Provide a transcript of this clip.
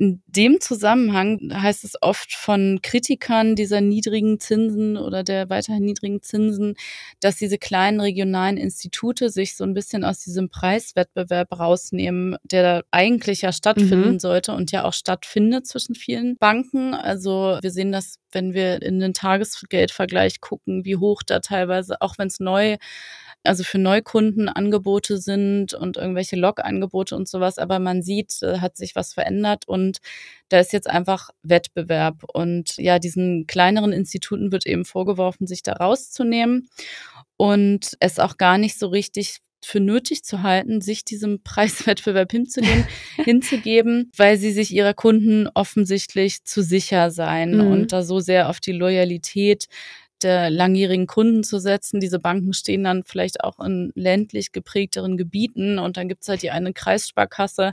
In dem Zusammenhang heißt es oft von Kritikern dieser niedrigen Zinsen oder der weiterhin niedrigen Zinsen, dass diese kleinen regionalen Institute sich so ein bisschen aus diesem Preiswettbewerb rausnehmen, der eigentlich ja stattfinden mhm. sollte und ja auch stattfindet zwischen vielen Banken. Also wir sehen das, wenn wir in den Tagesgeldvergleich gucken, wie hoch da teilweise, auch wenn es neu also für Neukunden Angebote sind und irgendwelche Log-Angebote und sowas. Aber man sieht, äh, hat sich was verändert und da ist jetzt einfach Wettbewerb. Und ja, diesen kleineren Instituten wird eben vorgeworfen, sich da rauszunehmen und es auch gar nicht so richtig für nötig zu halten, sich diesem Preiswettbewerb hinzunehmen, hinzugeben, weil sie sich ihrer Kunden offensichtlich zu sicher seien mhm. und da so sehr auf die Loyalität der langjährigen Kunden zu setzen. Diese Banken stehen dann vielleicht auch in ländlich geprägteren Gebieten und dann gibt's halt die eine Kreissparkasse,